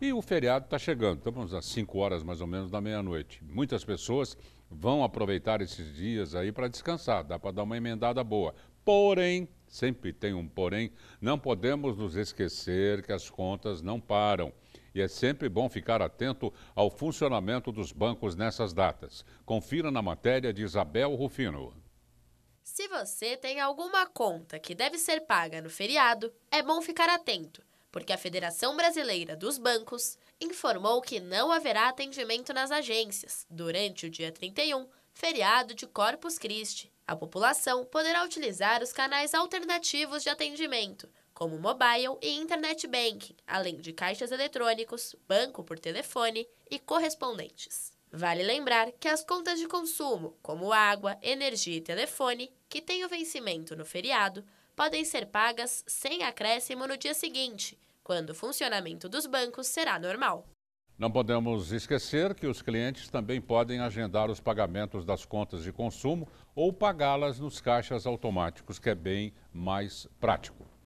E o feriado está chegando, estamos às 5 horas mais ou menos da meia-noite. Muitas pessoas vão aproveitar esses dias aí para descansar, dá para dar uma emendada boa. Porém, sempre tem um porém, não podemos nos esquecer que as contas não param. E é sempre bom ficar atento ao funcionamento dos bancos nessas datas. Confira na matéria de Isabel Rufino. Se você tem alguma conta que deve ser paga no feriado, é bom ficar atento porque a Federação Brasileira dos Bancos informou que não haverá atendimento nas agências durante o dia 31, feriado de Corpus Christi. A população poderá utilizar os canais alternativos de atendimento, como mobile e internet banking, além de caixas eletrônicos, banco por telefone e correspondentes. Vale lembrar que as contas de consumo, como água, energia e telefone, que têm o vencimento no feriado, podem ser pagas sem acréscimo no dia seguinte quando o funcionamento dos bancos será normal. Não podemos esquecer que os clientes também podem agendar os pagamentos das contas de consumo ou pagá-las nos caixas automáticos, que é bem mais prático.